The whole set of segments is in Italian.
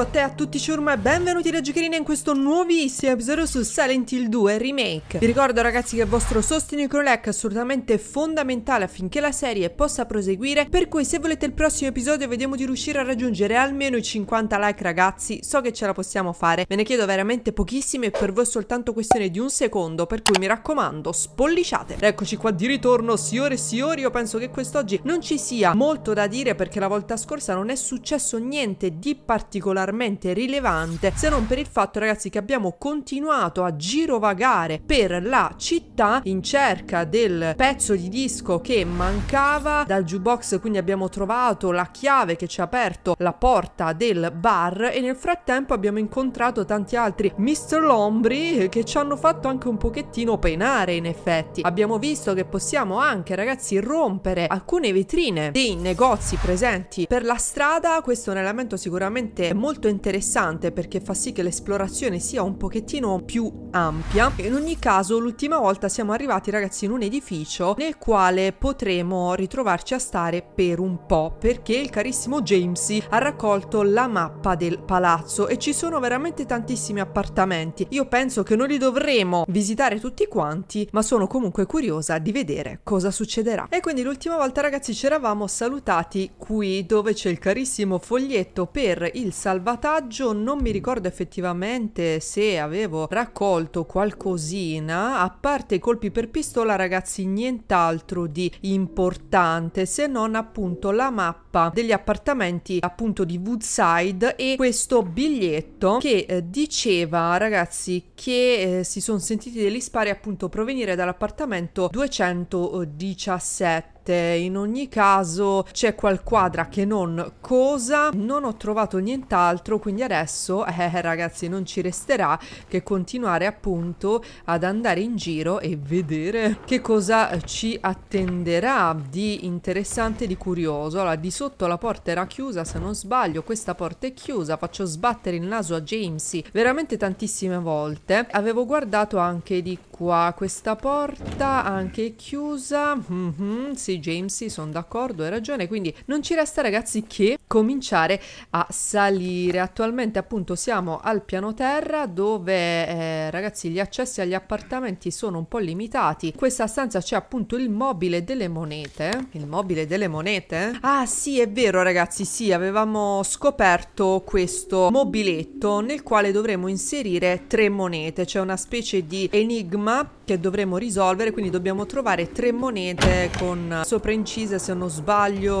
a te a tutti Shurm e benvenuti da Giocherina in questo nuovissimo episodio su Silent Hill 2 Remake Vi ricordo ragazzi che il vostro sostegno con like è assolutamente fondamentale affinché la serie possa proseguire Per cui se volete il prossimo episodio vediamo di riuscire a raggiungere almeno i 50 like ragazzi So che ce la possiamo fare, ve ne chiedo veramente pochissimi e per voi è soltanto questione di un secondo Per cui mi raccomando spolliciate Eccoci qua di ritorno signore e signori io penso che quest'oggi non ci sia molto da dire perché la volta scorsa non è successo niente di particolare particolarmente rilevante se non per il fatto ragazzi che abbiamo continuato a girovagare per la città in cerca del pezzo di disco che mancava dal jukebox quindi abbiamo trovato la chiave che ci ha aperto la porta del bar e nel frattempo abbiamo incontrato tanti altri Mr. Lombri che ci hanno fatto anche un pochettino penare in effetti abbiamo visto che possiamo anche ragazzi rompere alcune vetrine dei negozi presenti per la strada questo è un elemento sicuramente molto molto interessante perché fa sì che l'esplorazione sia un pochettino più ampia. In ogni caso l'ultima volta siamo arrivati ragazzi in un edificio nel quale potremo ritrovarci a stare per un po' perché il carissimo Jamesy ha raccolto la mappa del palazzo e ci sono veramente tantissimi appartamenti. Io penso che non li dovremo visitare tutti quanti ma sono comunque curiosa di vedere cosa succederà. E quindi l'ultima volta ragazzi ci eravamo salutati qui dove c'è il carissimo foglietto per il salvataggio salvataggio non mi ricordo effettivamente se avevo raccolto qualcosina, a parte i colpi per pistola ragazzi nient'altro di importante se non appunto la mappa mappa degli appartamenti appunto di Woodside e questo biglietto che eh, diceva ragazzi che eh, si sono sentiti degli spari appunto provenire dall'appartamento 217 in ogni caso c'è qual quadra che non cosa, non ho trovato nient'altro, quindi adesso eh, ragazzi non ci resterà che continuare appunto ad andare in giro e vedere che cosa ci attenderà di interessante, di curioso. Allora, di sotto la porta era chiusa, se non sbaglio, questa porta è chiusa, faccio sbattere il naso a Jamesy veramente tantissime volte. Avevo guardato anche di qua, questa porta anche chiusa. Mm -hmm, sì, Jamesy, sono d'accordo, hai ragione, quindi non ci resta ragazzi che cominciare a salire. Attualmente appunto siamo al piano terra dove eh, ragazzi gli accessi agli appartamenti sono un po' limitati. In questa stanza c'è appunto il mobile delle monete. Il mobile delle monete? Ah sì, sì, è vero ragazzi, sì, avevamo scoperto questo mobiletto nel quale dovremo inserire tre monete, c'è una specie di enigma che dovremo risolvere, quindi dobbiamo trovare tre monete con sopra incise, se non sbaglio,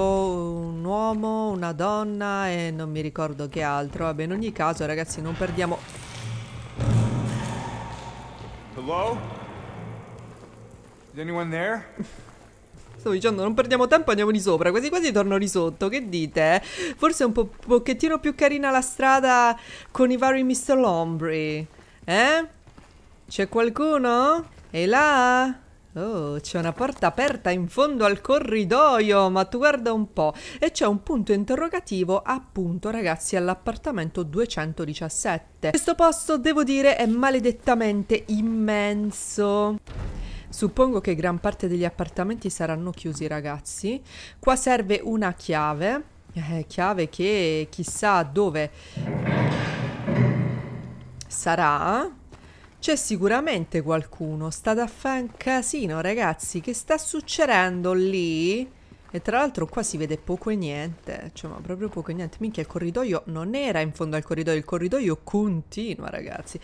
un uomo, una donna e non mi ricordo che altro. Vabbè, in ogni caso ragazzi non perdiamo... Hello? Is anyone there? Stavo dicendo, non perdiamo tempo, andiamo di sopra. Quasi quasi torno di sotto. Che dite? Forse è un po pochettino più carina la strada con i vari Mr. Lombri. Eh? C'è qualcuno? E là? Oh, c'è una porta aperta in fondo al corridoio, ma tu guarda un po'. E c'è un punto interrogativo, appunto, ragazzi, all'appartamento 217. Questo posto, devo dire, è maledettamente immenso. Suppongo che gran parte degli appartamenti saranno chiusi, ragazzi. Qua serve una chiave. Eh, chiave che chissà dove sarà. C'è sicuramente qualcuno. Sta da fare un casino, ragazzi. Che sta succedendo lì? E tra l'altro qua si vede poco e niente. Cioè, ma proprio poco e niente. Minchia, il corridoio non era in fondo al corridoio. Il corridoio continua, ragazzi.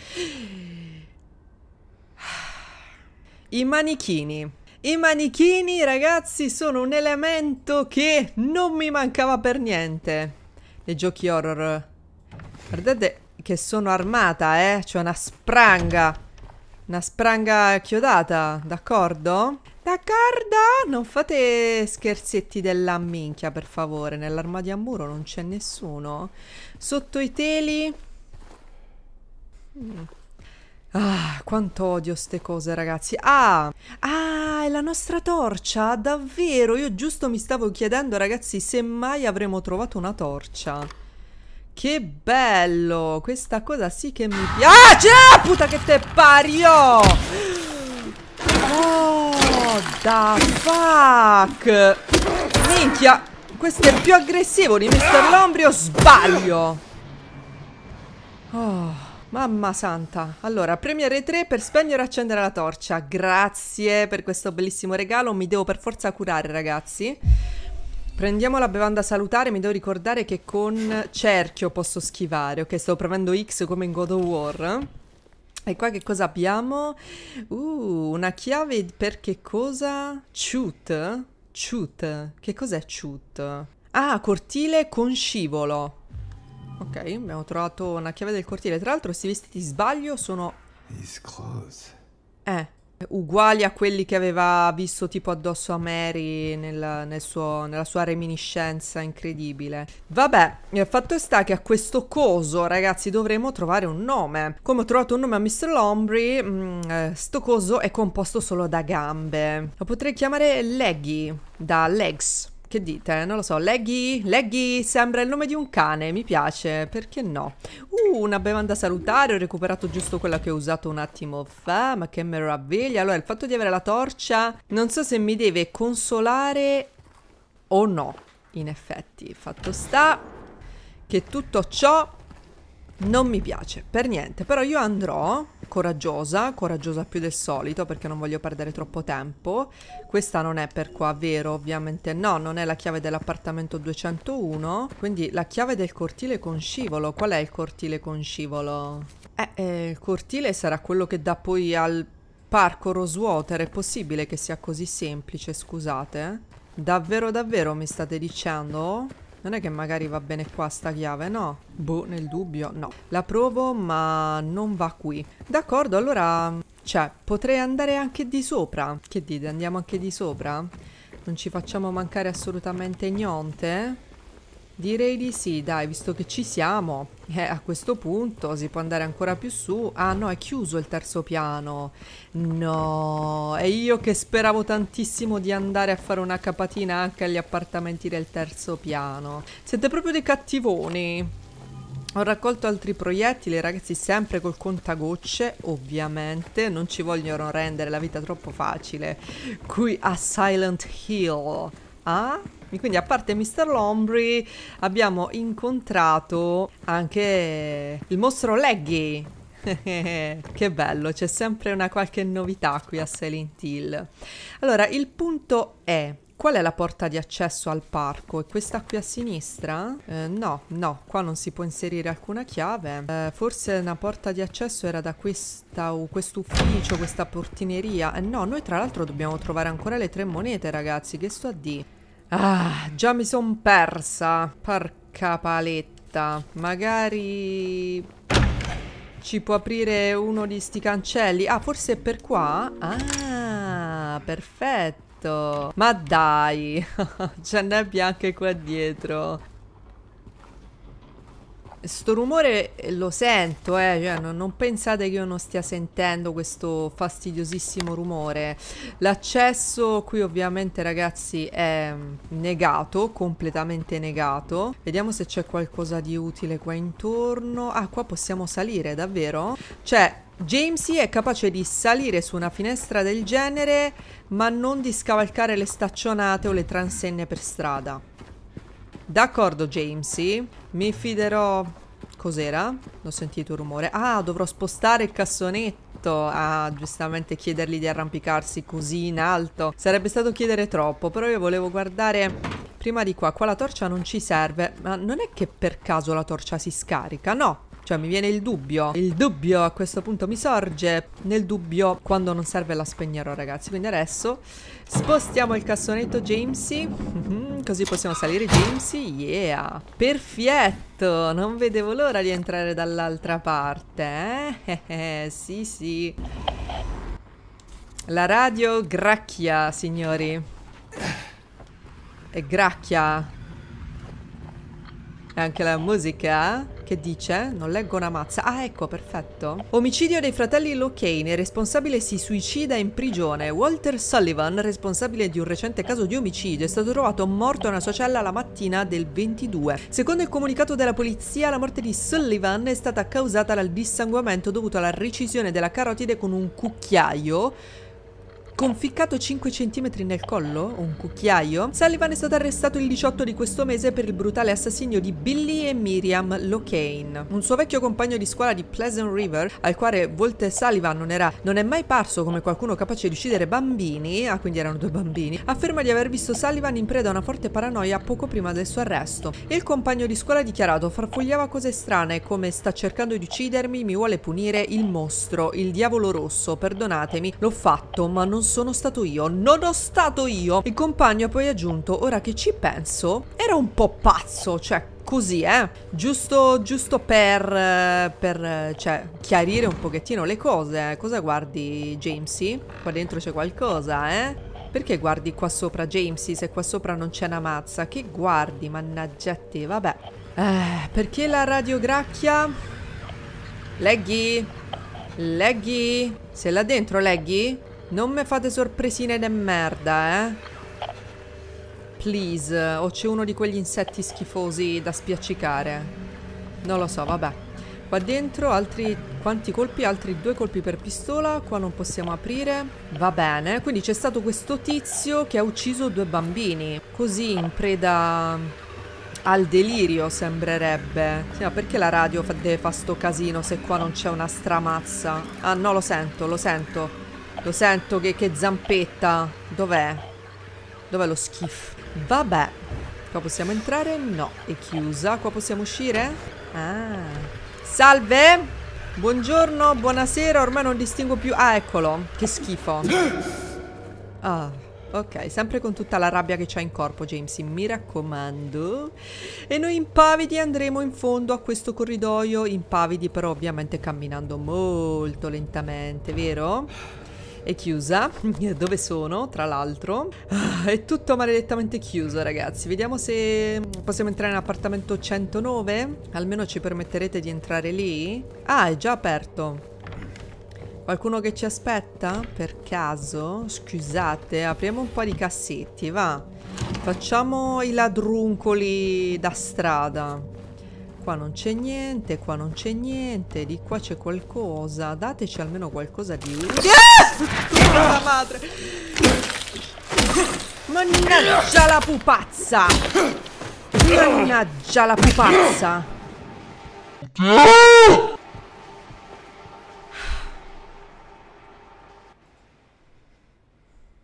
I manichini. I manichini, ragazzi, sono un elemento che non mi mancava per niente. Nei giochi horror. Guardate che sono armata, eh. C'è una spranga. Una spranga chiodata, d'accordo? D'accordo? Non fate scherzetti della minchia, per favore. Nell'armadio a muro non c'è nessuno. Sotto i teli... Mm. Ah, quanto odio ste cose, ragazzi. Ah, ah, è la nostra torcia, davvero. Io giusto mi stavo chiedendo, ragazzi, se mai avremmo trovato una torcia. Che bello! Questa cosa sì che mi piace. Ah, c'è! Puta che te pariò! Oh, da fuck! Minchia, questo è più aggressivo di Mr. Lombrio, sbaglio! Oh... Mamma santa. Allora, premiere 3 per spegnere e accendere la torcia. Grazie per questo bellissimo regalo. Mi devo per forza curare, ragazzi. Prendiamo la bevanda salutare. Mi devo ricordare che con cerchio posso schivare. Ok, sto provando X come in God of War. E qua che cosa abbiamo? Uh, una chiave per che cosa? Chute? Chute? Che cos'è chute? Ah, cortile con scivolo. Ok, abbiamo trovato una chiave del cortile. Tra l'altro, questi vestiti sbaglio sono... Eh, uguali a quelli che aveva visto tipo addosso a Mary nel, nel suo, nella sua reminiscenza incredibile. Vabbè, il fatto sta che a questo coso, ragazzi, dovremo trovare un nome. Come ho trovato un nome a Mr. Lombry, mh, mm, eh, sto coso è composto solo da gambe. Lo potrei chiamare Leggy, da Legs. Che dite? Non lo so. Leggy, Leggy sembra il nome di un cane, mi piace, perché no? Uh, una bevanda salutare, ho recuperato giusto quella che ho usato un attimo fa, ma che meraviglia. Allora, il fatto di avere la torcia, non so se mi deve consolare o no, in effetti. Fatto sta che tutto ciò non mi piace, per niente. Però io andrò coraggiosa, coraggiosa più del solito perché non voglio perdere troppo tempo. Questa non è per qua, vero? Ovviamente no, non è la chiave dell'appartamento 201, quindi la chiave del cortile con scivolo. Qual è il cortile con scivolo? Eh, eh il cortile sarà quello che dà poi al parco Rosewater, è possibile che sia così semplice, scusate? Davvero davvero mi state dicendo? Non è che magari va bene qua sta chiave, no? Boh, nel dubbio, no. La provo, ma non va qui. D'accordo, allora... Cioè, potrei andare anche di sopra. Che dite, andiamo anche di sopra? Non ci facciamo mancare assolutamente niente. Direi di sì, dai, visto che ci siamo, eh, a questo punto si può andare ancora più su. Ah no, è chiuso il terzo piano. No, e io che speravo tantissimo di andare a fare una capatina anche agli appartamenti del terzo piano. Siete proprio dei cattivoni. Ho raccolto altri proiettili, ragazzi, sempre col contagocce, ovviamente. Non ci vogliono rendere la vita troppo facile. Qui a Silent Hill. Ah? Quindi a parte Mr. Lombri abbiamo incontrato anche il mostro Leggy. che bello, c'è sempre una qualche novità qui a Silent Hill. Allora, il punto è... Qual è la porta di accesso al parco? È questa qui a sinistra? Eh, no, no, qua non si può inserire alcuna chiave. Eh, forse una porta di accesso era da questa, uh, questo ufficio, questa portineria. Eh, no, noi tra l'altro dobbiamo trovare ancora le tre monete, ragazzi. Che sto a dire? Ah, già mi son persa. Porca paletta. Magari ci può aprire uno di sti cancelli. Ah, forse è per qua? Ah, perfetto. Ma dai, c'è nebbia anche qua dietro sto rumore eh, lo sento, eh, cioè, non, non, pensate che io non stia sentendo questo fastidiosissimo rumore. L'accesso qui ovviamente ragazzi è mm, negato, completamente negato. Vediamo se c'è qualcosa di utile qua intorno. Ah, qua possiamo salire, davvero? Cioè, Jamesy è capace di salire su una finestra del genere, ma non di scavalcare le staccionate o le transenne per strada. D'accordo, Jamesy. Mi fiderò... Cos'era? Ho sentito un rumore. Ah, dovrò spostare il cassonetto. Ah, giustamente chiedergli di arrampicarsi così in alto. Sarebbe stato chiedere troppo, però io volevo guardare prima di qua. Qua la torcia non ci serve. Ma non è che per caso la torcia si scarica? No, cioè mi viene il dubbio, il dubbio a questo punto mi sorge, nel dubbio quando non serve la spegnerò ragazzi. Quindi adesso spostiamo il cassonetto Jamesy, mhm, così possiamo salire Jamesy, yeah! Perfetto, non vedevo l'ora di entrare dall'altra parte, eh? eh sì sì. La radio gracchia, signori. E gracchia. E anche la musica. Che dice? Non leggo una mazza. Ah, ecco, perfetto. Omicidio dei fratelli Locane. Responsabile si suicida in prigione. Walter Sullivan, responsabile di un recente caso di omicidio, è stato trovato morto nella sua cella la mattina del 22. Secondo il comunicato della polizia, la morte di Sullivan è stata causata dal dissanguamento dovuto alla recisione della carotide con un cucchiaio Conficcato 5 cm nel collo, un cucchiaio, Sullivan è stato arrestato il 18 di questo mese per il brutale assassinio di Billy e Miriam Locane, un suo vecchio compagno di scuola di Pleasant River, al quale Voltaire Sullivan non, era, non è mai parso come qualcuno capace di uccidere bambini, ah quindi erano due bambini, afferma di aver visto Sullivan in preda a una forte paranoia poco prima del suo arresto. Il compagno di scuola ha dichiarato farfugliava cose strane come sta cercando di uccidermi, mi vuole punire il mostro, il diavolo rosso, perdonatemi, l'ho fatto ma non so sono stato io, non ho stato io. Il compagno ha poi aggiunto, ora che ci penso, era un po' pazzo, cioè così, eh. Giusto, giusto per, per cioè, chiarire un pochettino le cose. Cosa guardi, Jamesy? Qua dentro c'è qualcosa, eh? Perché guardi qua sopra, Jamesy, se qua sopra non c'è una mazza? Che guardi, mannaggia te, vabbè. Eh, perché la radiogracchia? Leggy? Leggy? Se là dentro, Leggy? Non mi fate sorpresine de merda, eh? Please, o c'è uno di quegli insetti schifosi da spiaccicare? Non lo so, vabbè. Qua dentro altri... quanti colpi? Altri due colpi per pistola, qua non possiamo aprire. Va bene, quindi c'è stato questo tizio che ha ucciso due bambini. Così in preda al delirio sembrerebbe. Sì, ma perché la radio fa, deve fare sto casino se qua non c'è una stramazza? Ah no, lo sento, lo sento. Lo sento che, che zampetta. Dov'è? Dov'è lo schifo? Vabbè. Qua possiamo entrare? No, è chiusa. Qua possiamo uscire? Ah. Salve! Buongiorno, buonasera, ormai non distingo più... Ah, eccolo. Che schifo. Ah, ok. Sempre con tutta la rabbia che c'ha in corpo, James, mi raccomando. E noi impavidi andremo in fondo a questo corridoio. Impavidi però ovviamente camminando molto lentamente, vero? è chiusa, dove sono tra l'altro. Ah, è tutto maledettamente chiuso ragazzi, vediamo se possiamo entrare in appartamento 109, almeno ci permetterete di entrare lì. Ah, è già aperto. Qualcuno che ci aspetta? Per caso? Scusate, apriamo un po' di cassetti, va. Facciamo i ladruncoli da strada. Qua non c'è niente, qua non c'è niente, di qua c'è qualcosa. Dateci almeno qualcosa di utile. Ah! la madre! Mannaggia la pupazza! Mannaggia la pupazza!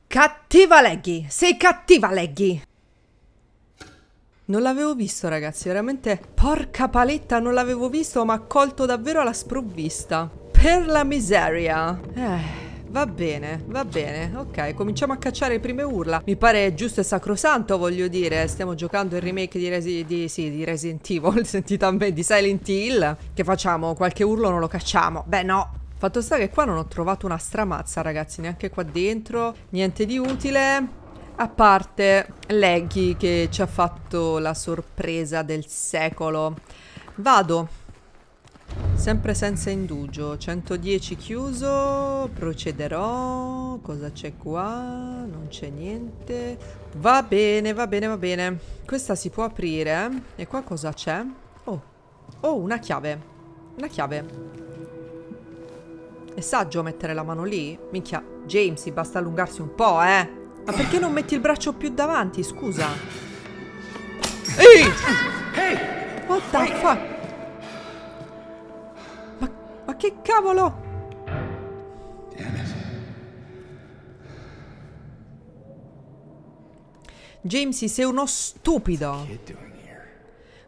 Cattiva Leggy! Sei cattiva Leggy! Non l'avevo visto ragazzi, veramente... Porca paletta, non l'avevo visto, ma ha colto davvero alla sprovvista. Per la miseria. Eh... Va bene, va bene, ok, cominciamo a cacciare le prime urla Mi pare giusto e sacrosanto, voglio dire Stiamo giocando il remake di, Resi di, sì, di Resident Evil, sentito a me, di Silent Hill Che facciamo? Qualche urlo non lo cacciamo? Beh no, Fatto sta che qua non ho trovato una stramazza ragazzi, neanche qua dentro, niente di utile a parte Leggy che ci ha fatto la sorpresa del secolo. Vado. Sempre senza indugio. 110 chiuso. Procederò. Cosa c'è qua? Non c'è niente. Va bene, va bene, va bene. Questa si può aprire. Eh? E qua cosa c'è? Oh. Oh, una chiave. Una chiave. È saggio mettere la mano lì? Minchia, Jamesy, basta allungarsi un po', eh! Ma perché non metti il braccio più davanti, scusa? Ehi! Hey! What the fuck? Ma, ma che cavolo? Jamesy, sei uno stupido.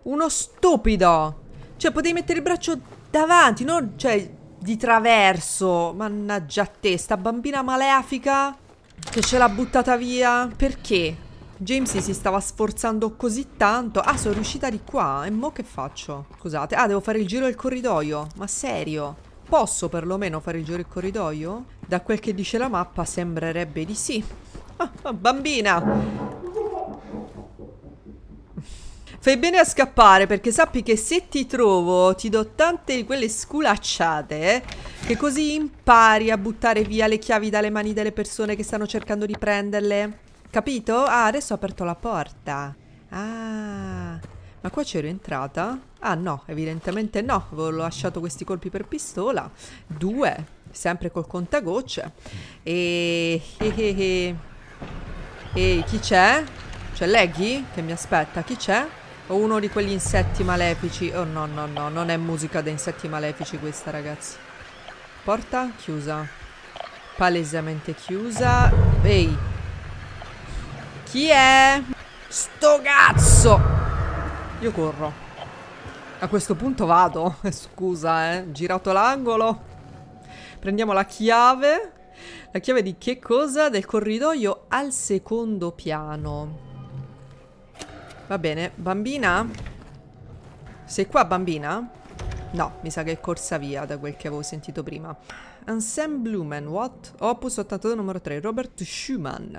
Uno stupido. Cioè, potevi mettere il braccio davanti, non, cioè, di traverso. Mannaggia a te, sta bambina malefica. Che ce l'ha buttata via? Perché? James si stava sforzando così tanto. Ah, sono riuscita di qua. E mo che faccio? Scusate. Ah, devo fare il giro del corridoio. Ma serio? Posso perlomeno fare il giro del corridoio? Da quel che dice la mappa sembrerebbe di sì. Ah, ah bambina! Fai bene a scappare perché sappi che se ti trovo ti do tante di quelle sculacciate eh, che così impari a buttare via le chiavi dalle mani delle persone che stanno cercando di prenderle. Capito? Ah, adesso ho aperto la porta. Ah, ma qua c'ero entrata? Ah no, evidentemente no, avevo lasciato questi colpi per pistola. Due, sempre col contagocce. E... e, e. Ehi, chi c'è? C'è Leggy che mi aspetta, chi c'è? O uno di quegli insetti malefici. Oh no, no, no, non è musica da insetti malefici questa, ragazzi. Porta chiusa. Palesemente chiusa. Ehi. Chi è? Sto cazzo! Io corro. A questo punto vado. Scusa, eh. Girato l'angolo. Prendiamo la chiave. La chiave di che cosa? Del corridoio al secondo piano. Va bene, bambina? Sei qua, bambina? No, mi sa che è corsa via da quel che avevo sentito prima. And Blumen, what? Opus 82 numero 3, Robert Schumann.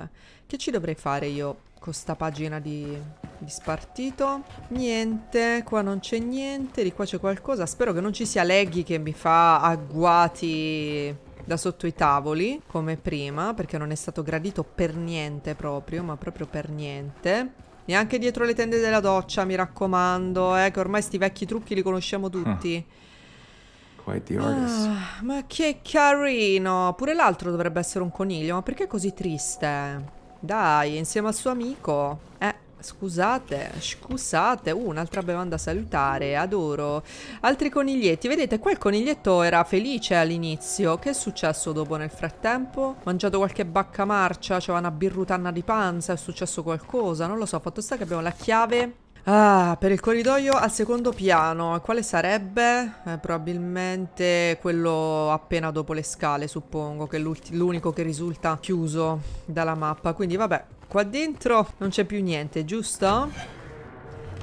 Che ci dovrei fare io con sta pagina di, di spartito? Niente, qua non c'è niente, di qua c'è qualcosa. Spero che non ci sia Leggy che mi fa agguati da sotto i tavoli, come prima, perché non è stato gradito per niente proprio, ma proprio per niente. Neanche dietro le tende della doccia, mi raccomando, eh, che ormai sti vecchi trucchi li conosciamo ah. tutti. Huh. Quite the artist. Ah, ma che carino! Pure l'altro dovrebbe essere un coniglio, ma perché è così triste? Dai, insieme al suo amico. Eh. Scusate, scusate, uh, un'altra bevanda salutare, adoro. Altri coniglietti, vedete, quel coniglietto era felice all'inizio. Che è successo dopo nel frattempo? Mangiato qualche bacca marcia, c'era una birrutanna di panza, è successo qualcosa, non lo so. Fatto sta che abbiamo la chiave Ah, per il corridoio al secondo piano, quale sarebbe? Eh, probabilmente quello appena dopo le scale, suppongo, che è l'unico che risulta chiuso dalla mappa. Quindi vabbè, Qua dentro non c'è più niente, giusto?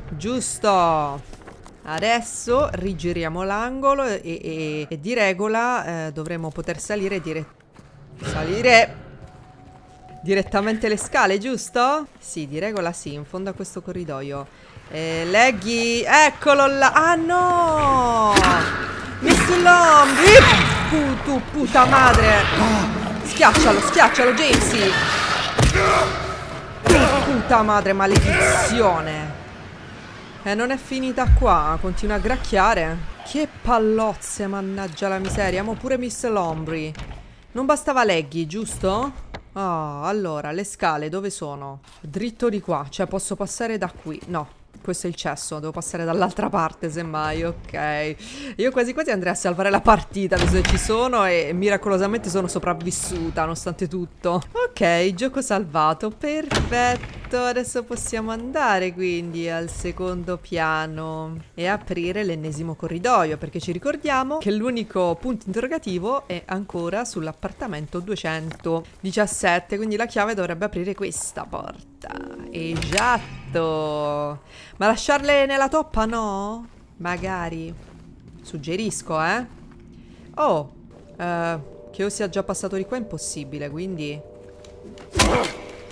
Giusto! Adesso rigiriamo l'angolo e, e, e, di regola eh, dovremo poter salire, dire salire direttamente le scale, giusto? Sì, di regola sì, in fondo a questo corridoio. Eh, leggi! eccolo là! Ah no! Miss lombi! Putu, puta madre! Schiaccialo, schiaccialo, Jamesy! Di puta madre, maledizione. E eh, non è finita qua, continua a gracchiare. Che pallozze, mannaggia la miseria. Mo pure Miss Lombri. Non bastava Leggy, giusto? Ah, oh, allora, le scale dove sono? Dritto di qua, cioè posso passare da qui. No, questo è il cesso, devo passare dall'altra parte semmai, ok. Io quasi quasi andrei a salvare la partita, visto che ci sono e miracolosamente sono sopravvissuta nonostante tutto. Ok, gioco salvato, perfetto perfetto, adesso possiamo andare quindi al secondo piano e aprire l'ennesimo corridoio perché ci ricordiamo che l'unico punto interrogativo è ancora sull'appartamento 217, quindi la chiave dovrebbe aprire questa porta. Esatto! Ma lasciarle nella toppa no? Magari. Suggerisco, eh? Oh, uh, che io sia già passato di qua è impossibile, quindi...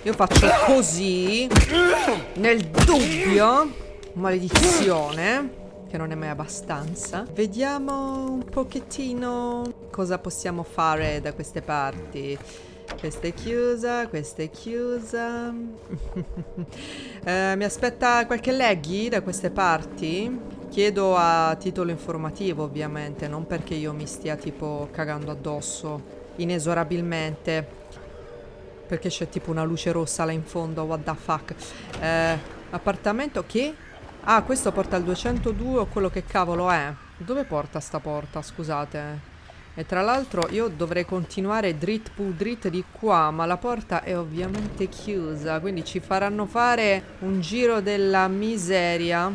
Io faccio così Nel dubbio Maledizione Che non è mai abbastanza Vediamo un pochettino Cosa possiamo fare da queste parti questa è chiusa, questa è chiusa. eh, mi aspetta qualche leggy da queste parti? Chiedo a titolo informativo ovviamente, non perché io mi stia tipo cagando addosso inesorabilmente. Perché c'è tipo una luce rossa là in fondo, what the fuck. Eh, appartamento che? Ah, questo porta al 202 o quello che cavolo è? Dove porta sta porta? Scusate. E tra l'altro io dovrei continuare drit pu drit di qua, ma la porta è ovviamente chiusa, quindi ci faranno fare un giro della miseria.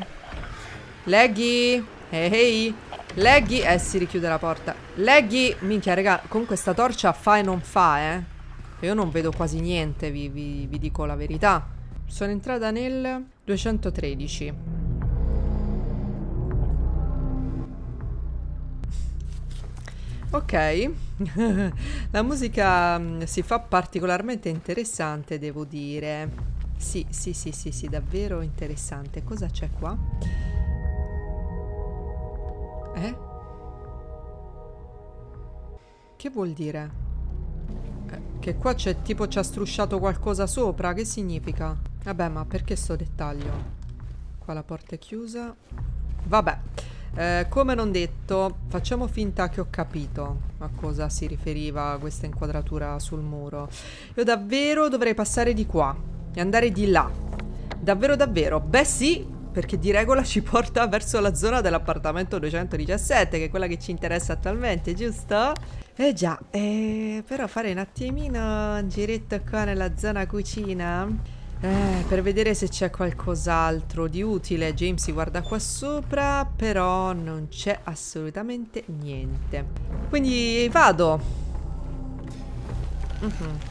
Leggy! Ehi! Hey. Leggy! Eh, si richiude la porta. Leggy! Minchia, raga, con questa torcia fa e non fa, eh. Io non vedo quasi niente, vi, vi, vi dico la verità. Sono entrata nel 213. Ok, la musica mm, si fa particolarmente interessante, devo dire. Sì, sì, sì, sì, sì, davvero interessante. Cosa c'è qua? Eh? Che vuol dire? Che qua c'è tipo ci ha strusciato qualcosa sopra, che significa? Vabbè, ma perché sto dettaglio? Qua la porta è chiusa. Vabbè, eh, come non detto, facciamo finta che ho capito a cosa si riferiva questa inquadratura sul muro. Io davvero dovrei passare di qua e andare di là. Davvero davvero? Beh sì, perché di regola ci porta verso la zona dell'appartamento 217, che è quella che ci interessa attualmente, giusto? Eh già, eh, però fare un attimino un giretto qua nella zona cucina eh, per vedere se c'è qualcos'altro di utile. James si guarda qua sopra, però non c'è assolutamente niente. Quindi vado. Uh mhm. -huh.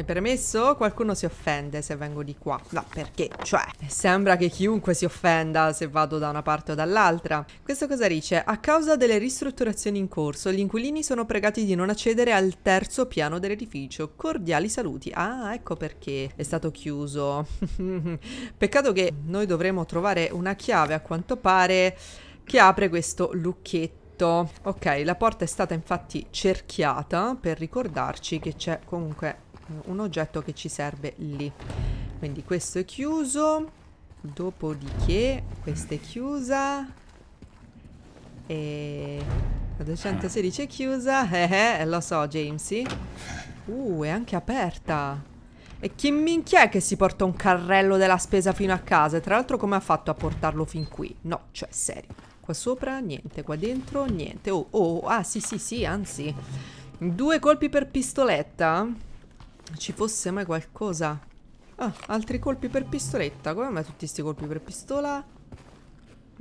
È permesso? Qualcuno si offende se vengo di qua. No, perché? Cioè, sembra che chiunque si offenda se vado da una parte o dall'altra. Questo cosa dice? A causa delle ristrutturazioni in corso, gli inquilini sono pregati di non accedere al terzo piano dell'edificio. Cordiali saluti. Ah, ecco perché è stato chiuso. Peccato che noi dovremo trovare una chiave, a quanto pare, che apre questo lucchetto. Ok, la porta è stata infatti cerchiata per ricordarci che c'è comunque un oggetto che ci serve lì. Quindi questo è chiuso, dopodiché questa è chiusa e la 216 è chiusa, eh, eh lo so Jamesy. Uh, è anche aperta. E chi minchia è che si porta un carrello della spesa fino a casa? tra l'altro come ha fatto a portarlo fin qui? No, cioè serio. Qua sopra niente, qua dentro niente. Oh, oh, ah sì sì sì, anzi. Due colpi per pistoletta? ci fosse mai qualcosa. Ah, altri colpi per pistoletta. Come mai tutti questi colpi per pistola?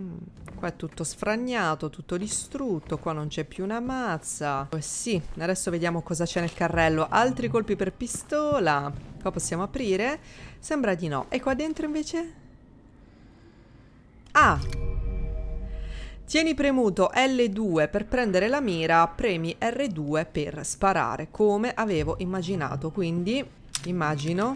Mm, qua è tutto sfragnato, tutto distrutto. Qua non c'è più una mazza. Eh sì, adesso vediamo cosa c'è nel carrello. Altri colpi per pistola. Qua possiamo aprire? Sembra di no. E qua dentro invece? Ah! Tieni premuto L2 per prendere la mira, premi R2 per sparare, come avevo immaginato. Quindi, immagino,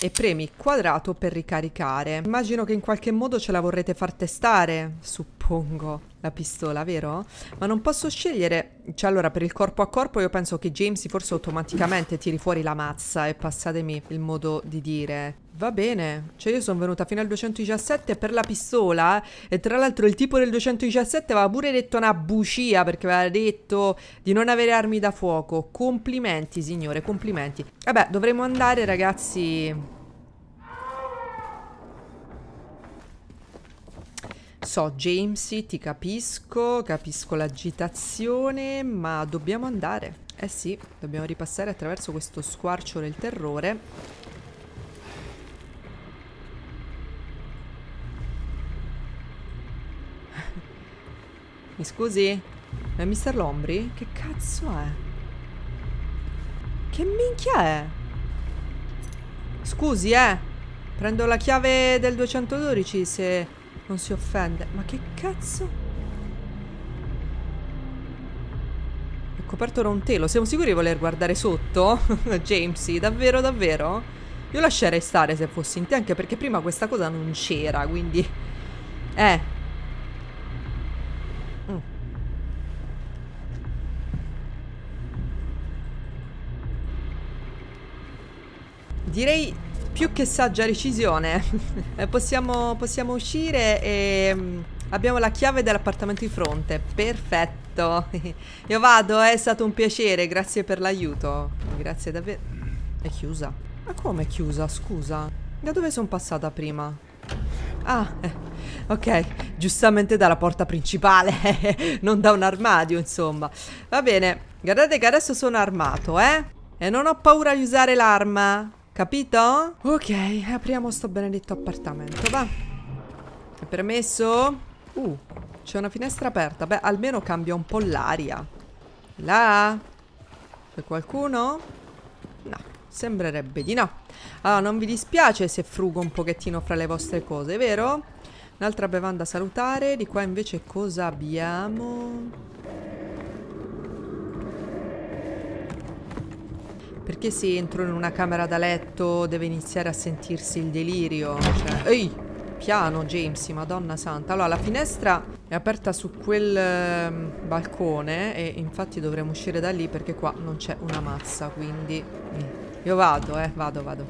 e premi quadrato per ricaricare. Immagino che in qualche modo ce la vorrete far testare, suppongo suppongo, la pistola, vero? Ma non posso scegliere... Cioè, allora, per il corpo a corpo io penso che Jamesy forse automaticamente tiri fuori la mazza e passatemi il modo di dire. Va bene, cioè io sono venuta fino al 217 per la pistola e tra l'altro il tipo del 217 aveva pure detto una bucia perché aveva detto di non avere armi da fuoco. Complimenti signore, complimenti. Vabbè, dovremmo andare ragazzi So, Jamesy, ti capisco, capisco l'agitazione, ma dobbiamo andare. Eh sì, dobbiamo ripassare attraverso questo squarcio del terrore. Mi scusi? Ma è Mr. Lombri? Che cazzo è? Che minchia è? Scusi, eh! Prendo la chiave del 212 se non si offende. Ma che cazzo? È coperto da un telo. Siamo sicuri di voler guardare sotto? Jamesy, davvero, davvero? Io lascerei stare se fossi in te, anche perché prima questa cosa non c'era, quindi... Eh. Mm. Direi più che saggia decisione. Eh, possiamo, possiamo uscire e... Mm, abbiamo la chiave dell'appartamento di fronte. Perfetto. Io vado, eh, è stato un piacere. Grazie per l'aiuto. Grazie davvero. È chiusa. Ma come è chiusa? Scusa. Da dove sono passata prima? Ah, eh, ok. Giustamente dalla porta principale. non da un armadio, insomma. Va bene. Guardate che adesso sono armato, eh. E non ho paura di usare l'arma. Capito? Ok, apriamo sto benedetto appartamento, va. È permesso? Uh, c'è una finestra aperta. Beh, almeno cambia un po' l'aria. Là? C'è qualcuno? No, sembrerebbe di no. Allora, non vi dispiace se frugo un pochettino fra le vostre cose, vero? Un'altra bevanda salutare. Di qua invece cosa abbiamo? Perché se entro in una camera da letto deve iniziare a sentirsi il delirio? Cioè, ehi, piano Jamesy, madonna santa. Allora, la finestra è aperta su quel eh, balcone e infatti dovremmo uscire da lì perché qua non c'è una mazza, quindi... Eh. Io vado, eh, vado, vado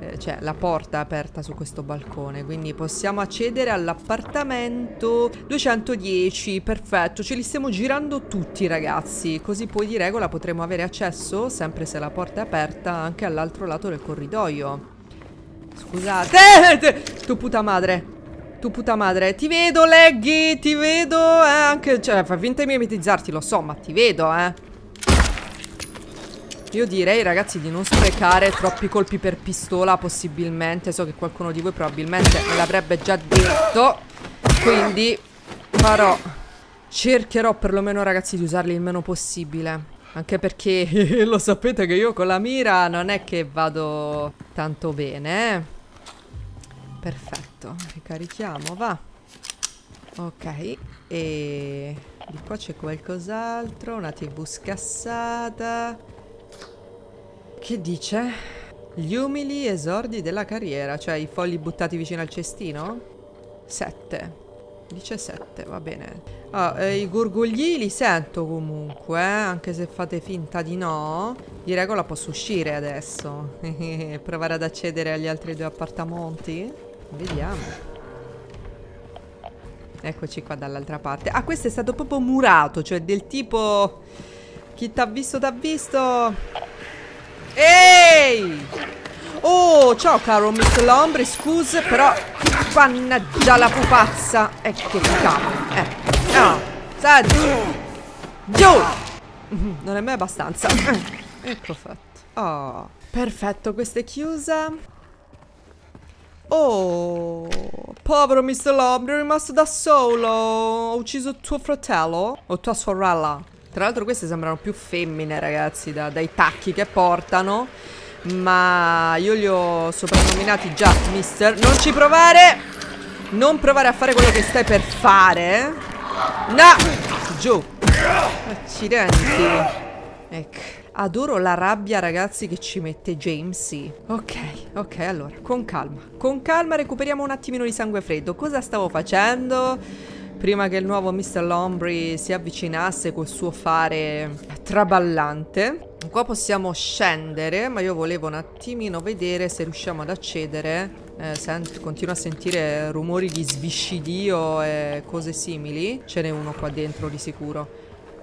eh, cioè la porta è aperta su questo balcone, quindi possiamo accedere all'appartamento 210, perfetto, ce li stiamo girando tutti ragazzi, così poi di regola potremo avere accesso, sempre se la porta è aperta, anche all'altro lato del corridoio. Scusate, tu puta madre. Tu puta madre, ti vedo, leggy ti vedo, eh, anche, cioè, fa finta di mimetizzarti, lo so, ma ti vedo, eh. Io direi ragazzi di non sprecare troppi colpi per pistola possibilmente So che qualcuno di voi probabilmente me l'avrebbe già detto Quindi farò Cercherò perlomeno ragazzi di usarli il meno possibile anche perché lo sapete che io con la mira non è che vado tanto bene eh. Perfetto, ricarichiamo, va Ok, e di qua c'è qualcos'altro, una tv scassata che dice? Gli umili esordi della carriera, cioè i folli buttati vicino al cestino? 7. Dice 7, va bene. Ah, eh, I gorgogli li sento comunque, eh? anche se fate finta di no. Di regola posso uscire adesso. e Provare ad accedere agli altri due appartamenti. Vediamo. Eccoci qua dall'altra parte. Ah, questo è stato proprio murato, cioè del tipo... Chi t'ha visto t'ha visto... Ehi! Oh, ciao caro Miss Lombri, scuse, però... Pannaggia la pupazza! E eh, che cavolo! Eh, no! Sta giù! Mhm, non è mai abbastanza. Ecco eh, fatto. Oh, perfetto, questa è chiusa. Oh, povero Mr. Lombri, è rimasto da solo. Ho ucciso tuo fratello? O tua sorella? Tra l'altro queste sembrano più femmine ragazzi da, dai tacchi che portano Ma io li ho soprannominati già mister Non ci provare Non provare a fare quello che stai per fare No Giù Accidenti Ecco Adoro la rabbia, ragazzi, che ci mette Jamesy. Ok, ok, allora, con calma. Con calma recuperiamo un attimino di sangue freddo. Cosa stavo facendo? prima che il nuovo Mr. Lombri si avvicinasse col suo fare traballante. Qua possiamo scendere, ma io volevo un attimino vedere se riusciamo ad accedere. Eh, continuo a sentire rumori di sviscidio e cose simili. Ce n'è uno qua dentro di sicuro.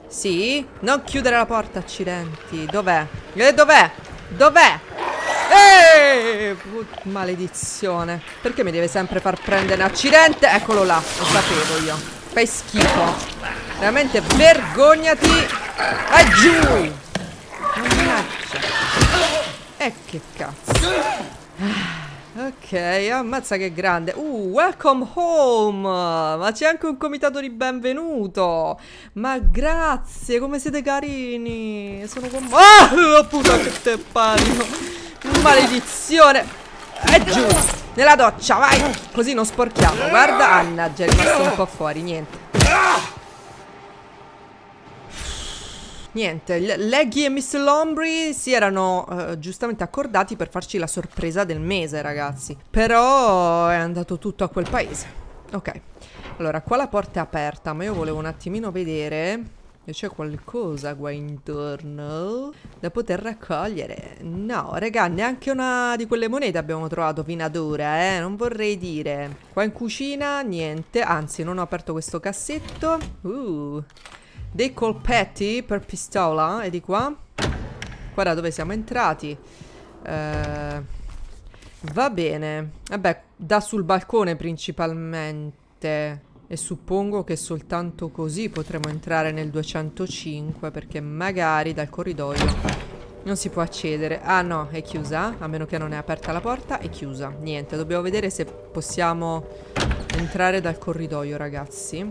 Sì? Non chiudere la porta, accidenti. Dov'è? Eh, dov'è? Dov'è? Eeeh, maledizione. Perché mi deve sempre far prendere un accidente? Eccolo là, lo sapevo io. Fai schifo. Veramente vergognati. Vai giù. Mannaggia. E eh, che cazzo. Ah, ok, ammazza che grande. Uh, welcome home! Ma c'è anche un comitato di benvenuto! Ma grazie, come siete carini! Sono con... Ah! Oh, puta che te panico! maledizione È giù Nella doccia vai Così non sporchiamo Guarda Anna è rimasto un po' fuori Niente Niente, Leggy e Miss Lombri si erano uh, giustamente accordati per farci la sorpresa del mese, ragazzi. Però eh, è andato tutto a quel paese. Ok. Allora, qua la porta è aperta, ma io volevo un attimino vedere e c'è qualcosa qua intorno da poter raccogliere. No, regà, neanche una di quelle monete abbiamo trovato fino ad ora, eh. Non vorrei dire. Qua in cucina, niente. Anzi, non ho aperto questo cassetto. Uh. Dei colpetti per pistola. E di qua? Guarda dove siamo entrati. Eh, va bene. Vabbè, da sul balcone principalmente. E suppongo che soltanto così potremo entrare nel 205 perché magari dal corridoio non si può accedere. Ah no, è chiusa, a meno che non è aperta la porta, è chiusa. Niente, dobbiamo vedere se possiamo entrare dal corridoio ragazzi.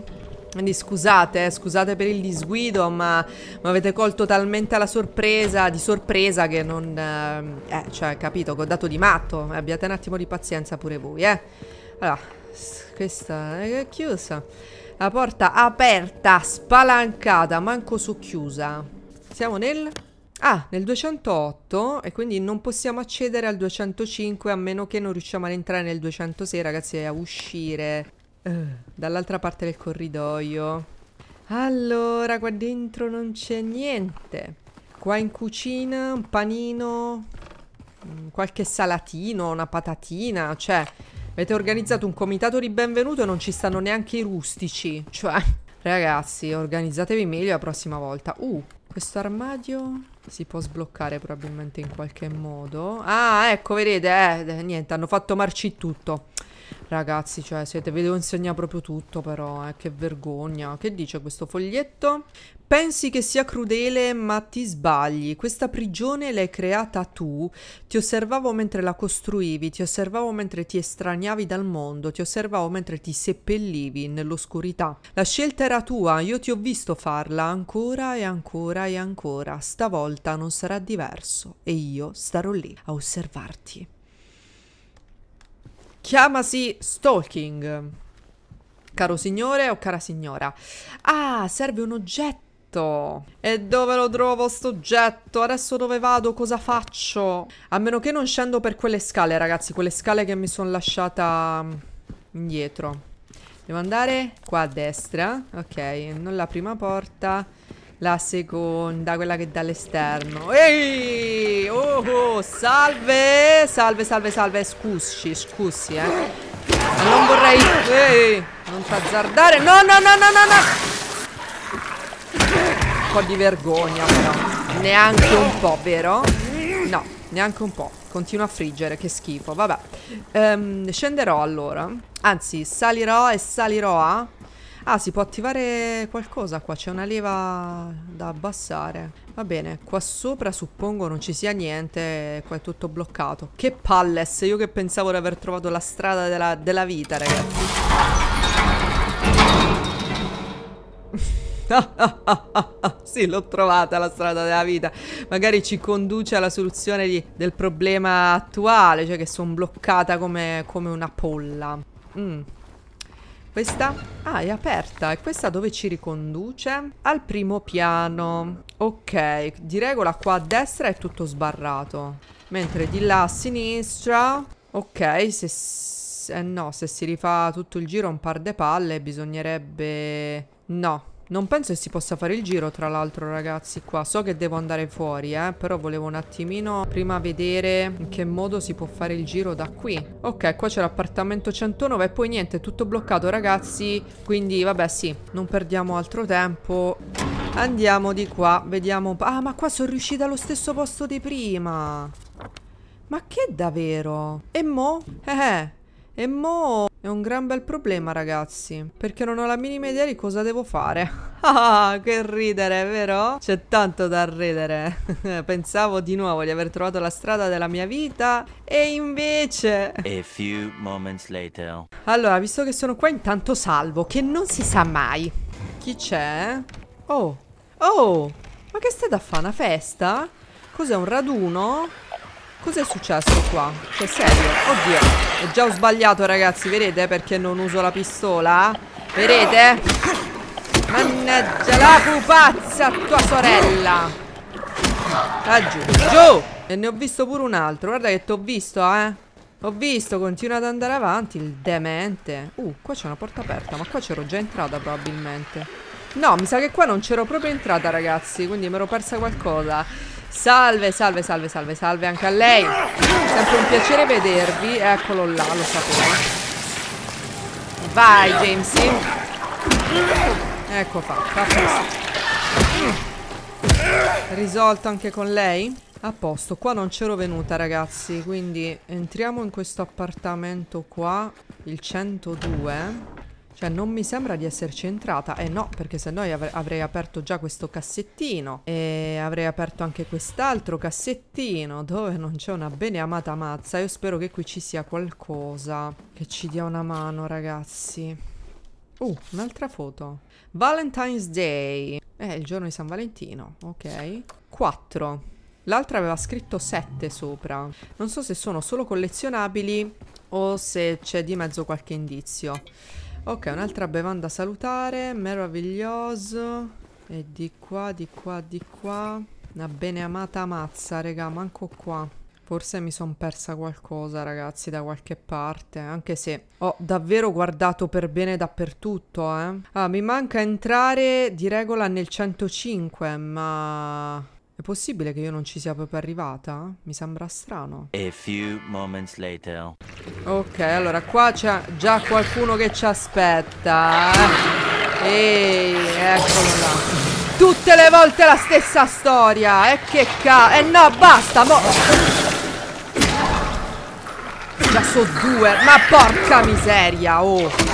Quindi scusate, eh, scusate per il disguido, ma mi avete colto talmente alla sorpresa, di sorpresa che non... Eh, eh cioè, capito, che ho dato di matto. Eh, abbiate un attimo di pazienza pure voi, eh. Allora, questa è chiusa. La porta aperta, spalancata, manco socchiusa. Siamo nel... Ah, nel 208 e quindi non possiamo accedere al 205 a meno che non riusciamo ad entrare nel 206, ragazzi, e a uscire uh, dall'altra parte del corridoio. Allora, qua dentro non c'è niente. Qua in cucina un panino, mm, qualche salatino, una patatina, cioè Avete organizzato un comitato di benvenuto e non ci stanno neanche i rustici. Cioè, ragazzi, organizzatevi meglio la prossima volta. Uh, questo armadio si può sbloccare probabilmente in qualche modo. Ah, ecco, vedete, eh, niente, hanno fatto marci tutto. Ragazzi, cioè, siete, ve devo insegnare proprio tutto, però, eh, che vergogna. Che dice questo foglietto? Pensi che sia crudele, ma ti sbagli. Questa prigione l'hai creata tu. Ti osservavo mentre la costruivi, ti osservavo mentre ti estraniavi dal mondo, ti osservavo mentre ti seppellivi nell'oscurità. La scelta era tua, io ti ho visto farla ancora e ancora e ancora. Stavolta non sarà diverso e io starò lì a osservarti. Chiamasi stalking. Caro signore o cara signora. Ah, serve un oggetto. E dove lo trovo sto oggetto? Adesso dove vado? Cosa faccio? A meno che non scendo per quelle scale, ragazzi. Quelle scale che mi sono lasciata mm, indietro. Devo andare qua a destra. Ok, non la prima porta. La seconda, quella che è dall'esterno. Ehi! Oh, oh, salve! Salve, salve, salve. Scusci, scusi, eh. non vorrei... Ehi! Non t'azzardare. No, no, no, no, no, no! Un po' di vergogna, però. Neanche un po', vero? No, neanche un po'. Continua a friggere, che schifo. Vabbè. Um, scenderò allora. Anzi, salirò e salirò a... Ah, si può attivare qualcosa qua, c'è una leva da abbassare. Va bene, qua sopra suppongo non ci sia niente, qua è tutto bloccato. Che palles, io che pensavo di aver trovato la strada della, della vita, ragazzi. sì, l'ho trovata la strada della vita. Magari ci conduce alla soluzione di, del problema attuale, cioè che sono bloccata come, come una polla. Mm, questa? Ah, è aperta. E questa dove ci riconduce? Al primo piano. Ok, di regola qua a destra è tutto sbarrato. Mentre di là a sinistra... Ok, se... Eh no, se si rifà tutto il giro un par de palle bisognerebbe... No, non penso che si possa fare il giro, tra l'altro, ragazzi, qua. So che devo andare fuori, eh, però volevo un attimino prima vedere in che modo si può fare il giro da qui. Ok, qua c'è l'appartamento 109 e poi niente, tutto bloccato, ragazzi. Quindi, vabbè, sì, non perdiamo altro tempo. Andiamo di qua, vediamo... Ah, ma qua sono riuscita allo stesso posto di prima! Ma che davvero? E mo? Eh, eh. E mo... È un gran bel problema, ragazzi. Perché non ho la minima idea di cosa devo fare. ah, che ridere, vero? C'è tanto da ridere. Pensavo di nuovo di aver trovato la strada della mia vita. E invece... A few moments later. Allora, visto che sono qua, intanto salvo. Che non si sa mai. Chi c'è? Oh. Oh. Ma che stai da fare? Una festa? Cos'è, un raduno? Cos'è successo qua? Cioè, serio? Oddio. Ho già sbagliato, ragazzi. Vedete perché non uso la pistola? Vedete? Mannaggia la pupazza tua sorella. Ah, giù. Giù! E ne ho visto pure un altro. Guarda che t'ho visto, eh. Ho visto, continua ad andare avanti il demente. Uh, qua c'è una porta aperta, ma qua c'ero già entrata probabilmente. No, mi sa che qua non c'ero proprio entrata, ragazzi, quindi mi ero persa qualcosa. Salve, salve, salve, salve, salve anche a lei. Sempre un piacere vedervi. Eccolo là, lo sapevo. Vai, Jamesy. Ecco fatto. Risolto anche con lei? A posto, qua non c'ero venuta ragazzi, quindi entriamo in questo appartamento qua, il 102. Cioè non mi sembra di esserci entrata Eh no perché se no avrei aperto già questo cassettino E avrei aperto anche quest'altro cassettino Dove non c'è una bene amata mazza Io spero che qui ci sia qualcosa Che ci dia una mano ragazzi Uh un'altra foto Valentine's Day Eh il giorno di San Valentino Ok 4 L'altra aveva scritto 7 sopra Non so se sono solo collezionabili o se c'è di mezzo qualche indizio Ok, un'altra bevanda salutare, meraviglioso. E di qua, di qua, di qua. Una beneamata mazza, raga, manco qua. Forse mi sono persa qualcosa, ragazzi, da qualche parte, anche se ho davvero guardato per bene dappertutto, eh. Ah, mi manca entrare di regola nel 105, ma... È possibile che io non ci sia proprio arrivata? Mi sembra strano. Ok, allora qua c'è già qualcuno che ci aspetta. Eh? Ehi, eccolo là. Tutte le volte la stessa storia. E eh, che cazzo. E eh, no, basta, mo... Già so due. Ma porca miseria, oh.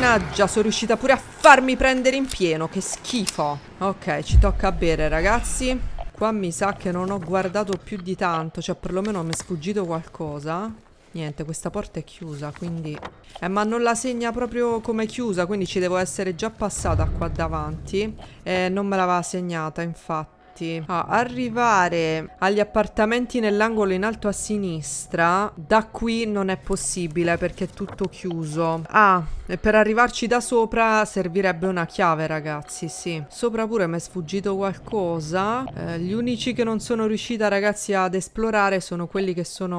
Mannaggia, sono riuscita pure a farmi prendere in pieno, che schifo. Ok, ci tocca bere ragazzi. Qua mi sa che non ho guardato più di tanto, cioè perlomeno mi è sfuggito qualcosa. Niente, questa porta è chiusa, quindi... Eh, ma non la segna proprio come chiusa, quindi ci devo essere già passata qua davanti. Eh, non me l'aveva segnata, infatti infatti a arrivare agli appartamenti nell'angolo in alto a sinistra da qui non è possibile perché è tutto chiuso. Ah, e per arrivarci da sopra servirebbe una chiave ragazzi, sì. Sopra pure mi è sfuggito qualcosa. Eh, gli unici che non sono riuscita ragazzi ad esplorare sono quelli che sono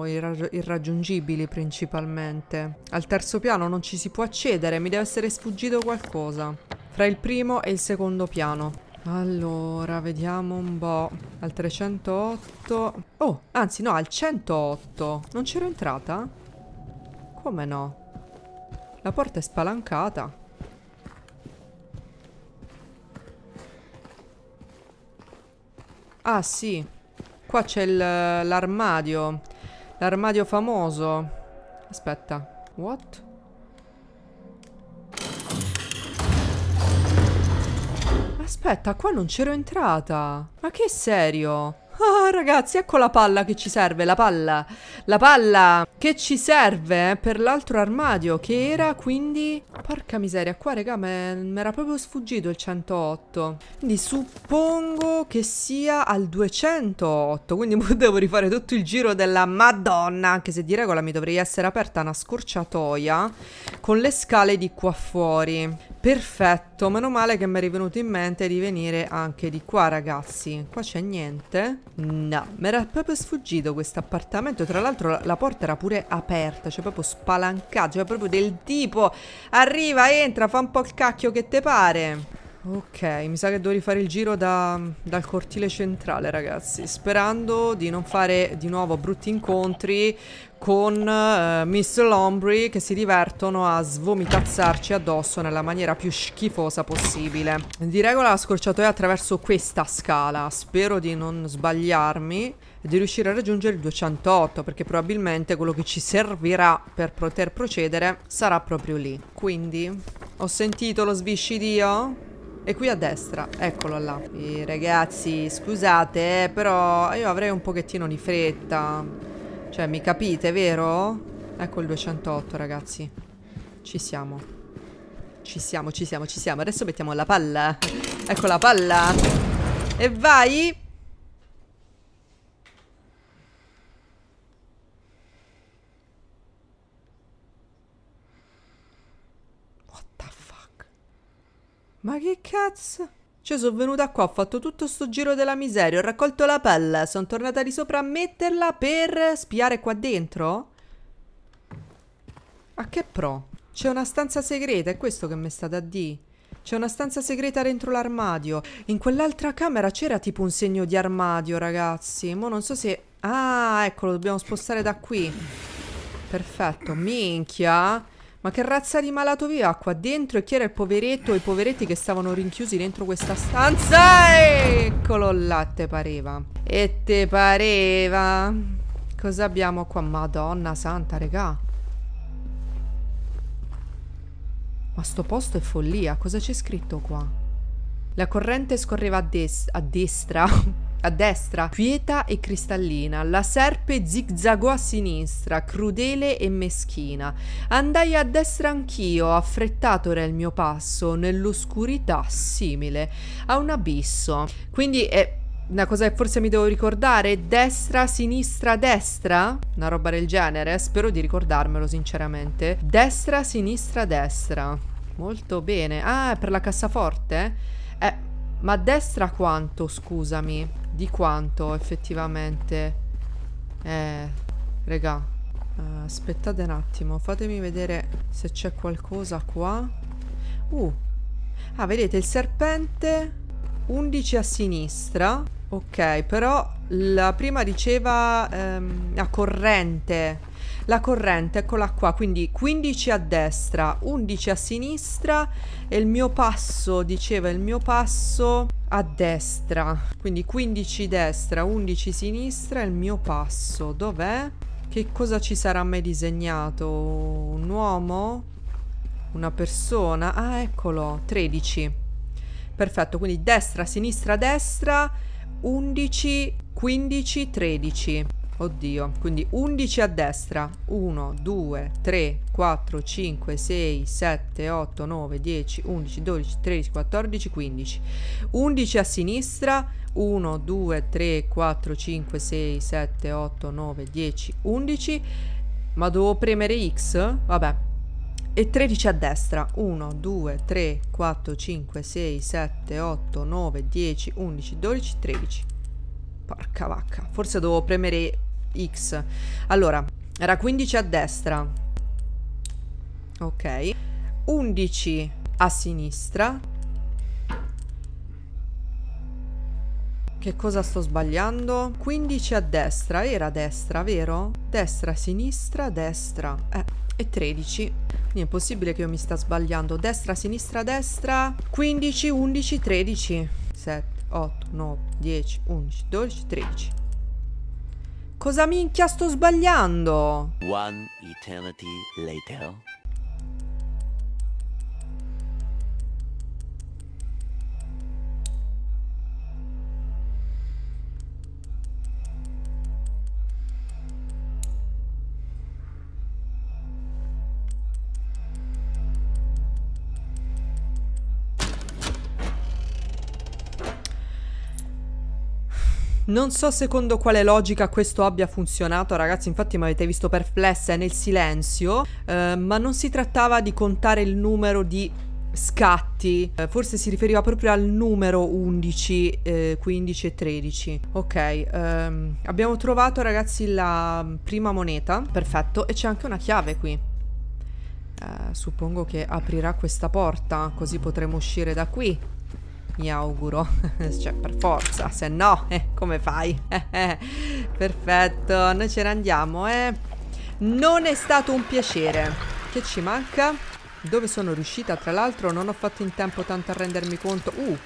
oh, irra irraggiungibili principalmente. Al terzo piano non ci si può accedere, mi deve essere sfuggito qualcosa. Fra il primo e il secondo piano. Allora, vediamo un po'. Al 308... Oh, anzi no, al 108. Non c'ero entrata? Come no? La porta è spalancata. Ah sì, qua c'è l'armadio. L'armadio famoso. Aspetta, what? Aspetta, qua non c'ero entrata. Ma che serio? Ah, ragazzi, ecco la palla che ci serve, la palla. La palla che ci serve per l'altro armadio, che era quindi... Porca miseria, qua, raga, mi era proprio sfuggito il 108. Quindi suppongo che sia al 208, quindi devo rifare tutto il giro della Madonna, anche se di regola mi dovrei essere aperta una scorciatoia con le scale di qua fuori. Perfetto, meno male che mi è rivenuto in mente di venire anche di qua, ragazzi. Qua c'è niente. No, mi era proprio sfuggito questo appartamento. Tra l'altro la, porta era pure aperta, cioè proprio spalancata, cioè proprio del tipo arriva, entra, fa un po' il cacchio che te pare. Ok, mi sa che devo rifare il giro da, dal cortile centrale, ragazzi. Sperando di non fare di nuovo brutti incontri con uh, eh, Mr. Lombry che si divertono a svomitazzarci addosso nella maniera più schifosa possibile. Di regola la scorciatoia attraverso questa scala. Spero di non sbagliarmi e di riuscire a raggiungere il 208 perché probabilmente quello che ci servirà per poter procedere sarà proprio lì. Quindi ho sentito lo sviscidio? Oh? E qui a destra, eccolo là. E ragazzi, scusate, eh, però io avrei un pochettino di fretta. Cioè, mi capite, vero? Ecco il 208, ragazzi. Ci siamo. Ci siamo, ci siamo, ci siamo. Adesso mettiamo la palla. Ecco la palla. E vai! Ma che cazzo? Cioè sono venuta qua, ho fatto tutto sto giro della miseria, ho raccolto la pelle, sono tornata di sopra a metterla per spiare qua dentro? A che pro? C'è una stanza segreta, è questo che mi è stata a dire. C'è una stanza segreta dentro l'armadio. In quell'altra camera c'era tipo un segno di armadio, ragazzi. Mo non so se... Ah, ecco, lo dobbiamo spostare da qui. Perfetto, minchia. Ma che razza di malato viva qua dentro? E chi era il poveretto i poveretti che stavano rinchiusi dentro questa stanza? Eccolo là, te pareva. E te pareva. Cosa abbiamo qua? Madonna santa, regà. Ma sto posto è follia. Cosa c'è scritto qua? La corrente scorreva a, des a destra a destra, quieta e cristallina, la serpe zigzagò a sinistra, crudele e meschina. Andai a destra anch'io, affrettato era il mio passo, nell'oscurità simile a un abisso. Quindi è una cosa che forse mi devo ricordare, destra, sinistra, destra, una roba del genere, spero di ricordarmelo sinceramente. Destra, sinistra, destra. Molto bene. Ah, è per la cassaforte? Eh, ma destra quanto, scusami? di quanto effettivamente... Eh, regà, uh, aspettate un attimo, fatemi vedere se c'è qualcosa qua. Uh, ah, vedete il serpente 11 a sinistra. Ok, però la prima diceva ehm, a corrente la corrente, eccola qua, quindi 15 a destra, 11 a sinistra e il mio passo, diceva il mio passo a destra, quindi 15 destra, 11 sinistra e il mio passo, dov'è? Che cosa ci sarà mai disegnato? Un uomo? Una persona? Ah, eccolo, 13. Perfetto, quindi destra, sinistra, destra, 11, 15, 13. Oddio, quindi 11 a destra, 1, 2, 3, 4, 5, 6, 7, 8, 9, 10, 11, 12, 13, 14, 15, 11 a sinistra, 1, 2, 3, 4, 5, 6, 7, 8, 9, 10, 11, ma devo premere X? Vabbè, e 13 a destra 1 2 3 4 5 6 7 8 9 10 11 12 13 Porca vacca, forse devo premere X. Allora, era 15 a destra. Ok. 11 a sinistra. Che cosa sto sbagliando? 15 a destra, era destra, vero? Destra, sinistra, destra. Eh, e 13. Quindi è possibile che io mi stia sbagliando. Destra, sinistra, destra. 15, 11, 13. 7. 8, 9, 10, 11, 12, 13. Cosa minchia sto sbagliando? One eternity later. Non so secondo quale logica questo abbia funzionato, ragazzi, infatti mi avete visto perplessa nel silenzio, eh, ma non si trattava di contare il numero di scatti, eh, forse si riferiva proprio al numero 11, eh, 15 e 13. Ok, ehm, abbiamo trovato ragazzi la prima moneta, perfetto, e c'è anche una chiave qui. Eh, suppongo che aprirà questa porta, così potremo uscire da qui mi auguro cioè per forza se no eh, come fai perfetto noi ce ne andiamo eh non è stato un piacere che ci manca dove sono riuscita tra l'altro non ho fatto in tempo tanto a rendermi conto uh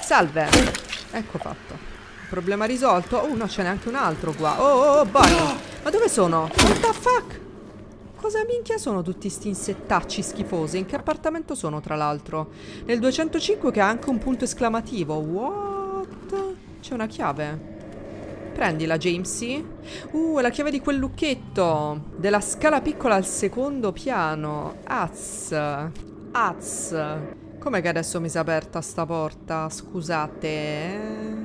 salve ecco fatto problema risolto oh no ce n'è anche un altro qua oh oh, oh Bonnie ma dove sono what the fuck cosa minchia sono tutti sti insettacci schifosi? In che appartamento sono, tra l'altro? Nel 205 che ha anche un punto esclamativo. What? C'è una chiave. Prendila, Jamesy. Uh, è la chiave di quel lucchetto. Della scala piccola al secondo piano. Az. Az. Com'è che adesso mi si è aperta sta porta? Scusate. Eh.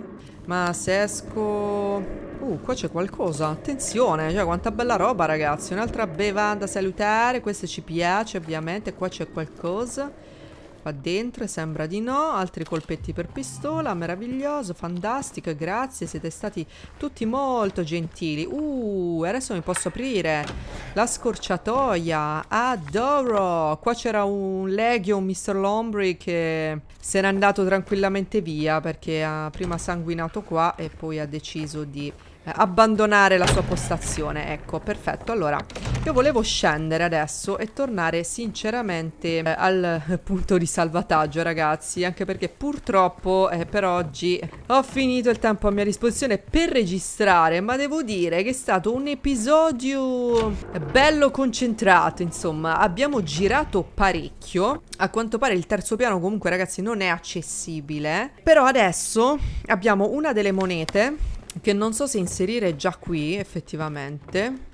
Ma se esco... Uh, qua c'è qualcosa. Attenzione, cioè quanta bella roba, ragazzi. Un'altra bevanda salutare, questa ci piace, ovviamente. Qua c'è qualcosa. Qua dentro sembra di no. Altri colpetti per pistola, meraviglioso, fantastico, grazie. Siete stati tutti molto gentili. Uh, adesso mi posso aprire la scorciatoia. Adoro! Qua c'era un Legio, un Mr. Lombri che se n'è andato tranquillamente via perché ha prima sanguinato qua e poi ha deciso di abbandonare la sua postazione ecco perfetto allora io volevo scendere adesso e tornare sinceramente eh, al eh, punto di salvataggio ragazzi anche perché purtroppo eh, per oggi ho finito il tempo a mia disposizione per registrare ma devo dire che è stato un episodio bello concentrato insomma abbiamo girato parecchio a quanto pare il terzo piano comunque ragazzi non è accessibile però adesso abbiamo una delle monete che non so se inserire già qui effettivamente.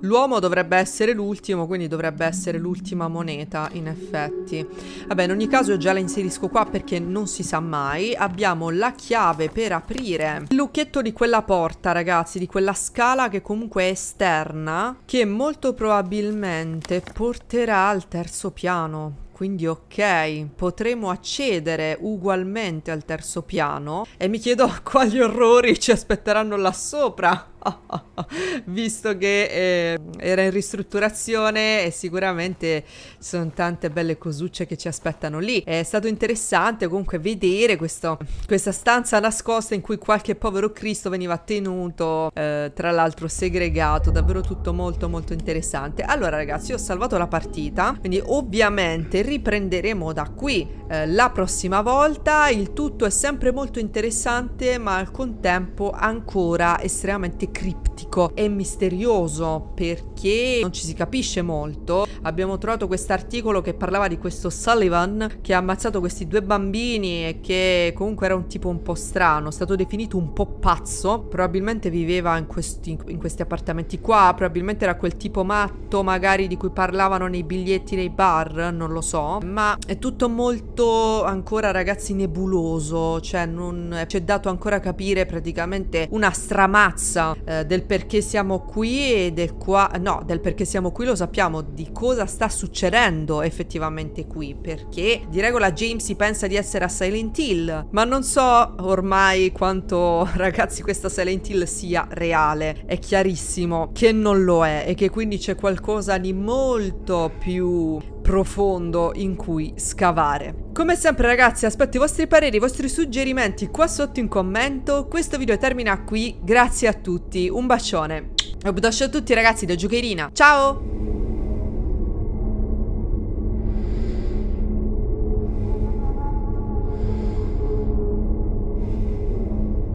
L'uomo dovrebbe essere l'ultimo, quindi dovrebbe essere l'ultima moneta in effetti. Vabbè, in ogni caso già la inserisco qua perché non si sa mai. Abbiamo la chiave per aprire il lucchetto di quella porta, ragazzi, di quella scala che comunque è esterna, che molto probabilmente porterà al terzo piano. Quindi ok, potremo accedere ugualmente al terzo piano e mi chiedo quali orrori ci aspetteranno là sopra. visto che eh, era in ristrutturazione e sicuramente sono tante belle cosucce che ci aspettano lì. È stato interessante comunque vedere questo, questa stanza nascosta in cui qualche povero Cristo veniva tenuto, eh, tra l'altro segregato, davvero tutto molto molto interessante. Allora ragazzi, ho salvato la partita, quindi ovviamente riprenderemo da qui eh, la prossima volta. Il tutto è sempre molto interessante, ma al contempo ancora estremamente criptico e misterioso perché non ci si capisce molto. Abbiamo trovato quest'articolo che parlava di questo Sullivan che ha ammazzato questi due bambini e che comunque era un tipo un po' strano, è stato definito un po' pazzo, probabilmente viveva in questi, in questi appartamenti qua, probabilmente era quel tipo matto magari di cui parlavano nei biglietti nei bar, non lo so, ma è tutto molto ancora ragazzi nebuloso, cioè non ci è dato ancora capire praticamente una stramazza eh, del perché siamo qui e del qua... No, del perché siamo qui lo sappiamo, di cosa sta succedendo effettivamente qui, perché di regola James si pensa di essere a Silent Hill, ma non so ormai quanto, ragazzi, questa Silent Hill sia reale. È chiarissimo che non lo è e che quindi c'è qualcosa di molto più profondo in cui scavare. Come sempre ragazzi aspetto i vostri pareri, i vostri suggerimenti qua sotto in commento. Questo video termina qui, grazie a tutti, un bacione. Un bacio a tutti ragazzi da Giocherina, ciao!